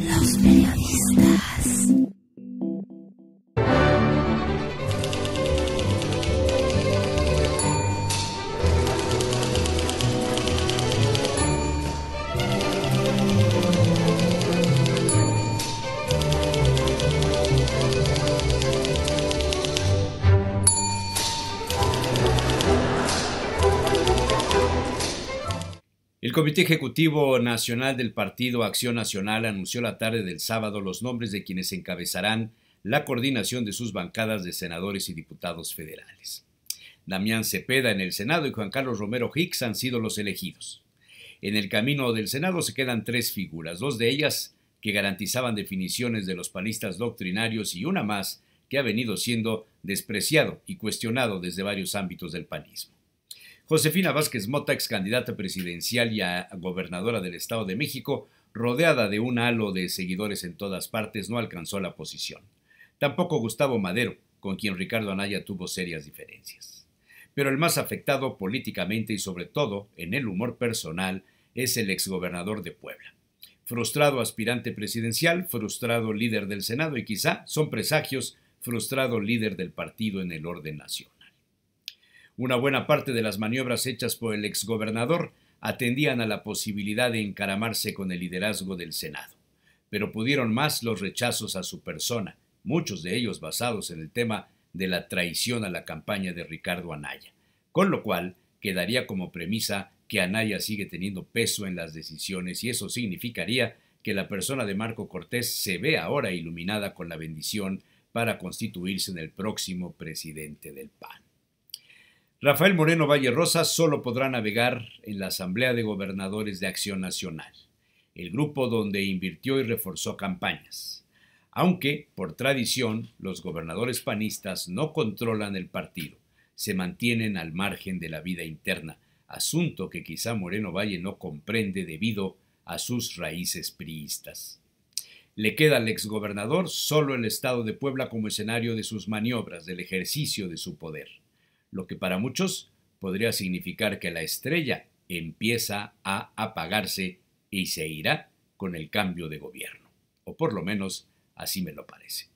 Los periodistas. El Comité Ejecutivo Nacional del Partido Acción Nacional anunció la tarde del sábado los nombres de quienes encabezarán la coordinación de sus bancadas de senadores y diputados federales. Damián Cepeda en el Senado y Juan Carlos Romero Hicks han sido los elegidos. En el camino del Senado se quedan tres figuras, dos de ellas que garantizaban definiciones de los panistas doctrinarios y una más que ha venido siendo despreciado y cuestionado desde varios ámbitos del panismo. Josefina Vázquez Mota, ex candidata presidencial y gobernadora del Estado de México, rodeada de un halo de seguidores en todas partes, no alcanzó la posición. Tampoco Gustavo Madero, con quien Ricardo Anaya tuvo serias diferencias. Pero el más afectado políticamente y sobre todo en el humor personal es el ex gobernador de Puebla. Frustrado aspirante presidencial, frustrado líder del Senado y quizá, son presagios, frustrado líder del partido en el orden nacional. Una buena parte de las maniobras hechas por el exgobernador atendían a la posibilidad de encaramarse con el liderazgo del Senado, pero pudieron más los rechazos a su persona, muchos de ellos basados en el tema de la traición a la campaña de Ricardo Anaya, con lo cual quedaría como premisa que Anaya sigue teniendo peso en las decisiones y eso significaría que la persona de Marco Cortés se ve ahora iluminada con la bendición para constituirse en el próximo presidente del PAN. Rafael Moreno Valle Rosa solo podrá navegar en la Asamblea de Gobernadores de Acción Nacional, el grupo donde invirtió y reforzó campañas. Aunque, por tradición, los gobernadores panistas no controlan el partido, se mantienen al margen de la vida interna, asunto que quizá Moreno Valle no comprende debido a sus raíces priistas. Le queda al exgobernador solo el estado de Puebla como escenario de sus maniobras, del ejercicio de su poder lo que para muchos podría significar que la estrella empieza a apagarse y se irá con el cambio de gobierno, o por lo menos así me lo parece.